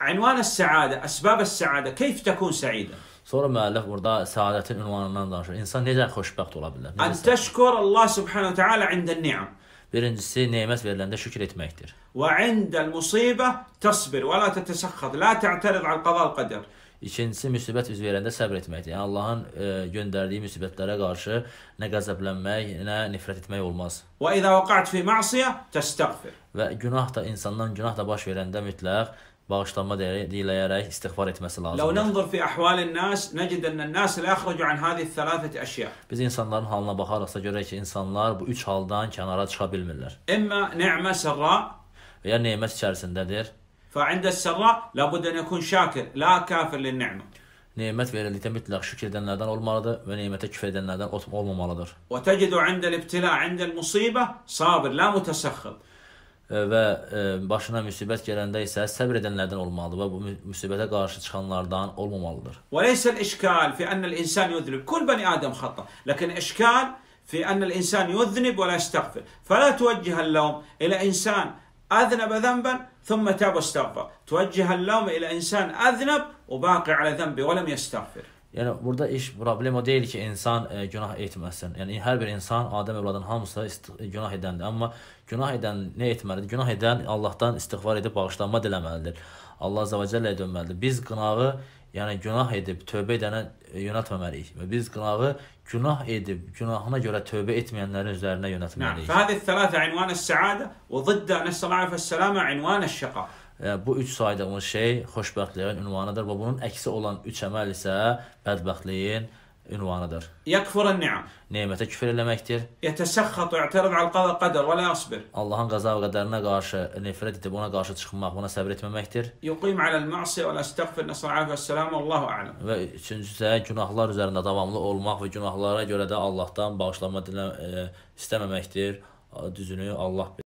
عنوان السعادة أسباب السعادة كيف تكون سعيدا Sonra müəllif burada səadətin ünvanından danışır. İnsan necə xoşbəxt ola bilər? An təşkur Allah subhanahu wa taala inda ni'am. Birincisi nemət veriləndə şükür etməkdir. Və indəl musibə təsbir və la tətəsəxxat, la ta'tarid al qada al qadar. İkincisi müsibət üz verəndə səbr etməkdir. Yəni Allahın e, göndərdiyi müsibətlərə qarşı nə qəzəblənmək, nə nifrət etmək olmaz. Və izə vaqa'at fi ma'siyə təstəğfir. Və günah da insandan günah da baş verəndə mütləq bağışlanma diləyərək istighfar etməsi lazımdır. Law nanzur fi ahval an-nas najid an an-nas la yakhruju an hadhihi ath-thalathati ashya. Biz insanların halına baxaraqsa görək ki, insanlar bu üç haldan kənara çıxa bilmirlər. Imma ni'ma sarra və ya nemət içərisindədir. Fa 'inda as-sarra la budda an yakun shakir la kafir lin-ni'ma. Nemət verildikdə mütləq şükr edənlərdən olmalıdır və nemətə küfr edənlərdən olmamalıdır. Və tacidu 'inda al-ibtila 'inda al-musiba sabir la mutasakhkhid. və başına müsibət gələndə isə səbr edənlərdən olmalıdır və bu müsibətə qarşı çıxanlardan olmamalıdır. Və leysə al-işkal fi an al-insan yudrib. Kul bani adam xata. Lakin işkal في أن الإنسان يذنب ولا يستغفر فلا توجه اللوم إلى إنسان أذنب ذنبا ثم تاب واستغفر ilə insan إلى və baqi alə zənbi və ولم يستغفر Yəni burada iş problema deyil ki, insan e, günah etməsin. Yəni hər bir insan, Adəm övladının hamısı e, günah edəndir. Amma günah edən nə etməlidir? Günah edən Allahdan istighfar edib bağışlanma diləməlidir. Allah Azza və Cəlləyə dönməlidir. Biz qınağı, yəni günah edib tövbə edənə e, yönəltməməliyik. Və biz qınağı günah edib günahına görə tövbə etməyənlərin üzərinə yönəltməliyik. Fəhəzi 3 عنوان السعادة və ziddə nəsəlafə səlamə عنوان الشقاء bu üç saydığımız şey xoşbəxtliyin ünvanıdır və bunun əksi olan üç əməl isə bədbəxtliyin ünvanıdır. Yakfurun ni'am. Nemətə küfr eləməkdir. Yetəsəxxat və i'tirad al qada qadar və la yasbir. Allahın qəza və qədərinə qarşı nifrət edib ona qarşı çıxmaq, ona səbr etməməkdir. Yuqim alal ma'si və astaghfir nəsə'a və salam Allahu a'lam. Və üçüncüsü isə günahlar üzərində davamlı olmaq və günahlara görə də Allahdan bağışlanma dilə e, istəməməkdir. Düzünü Allah bilir.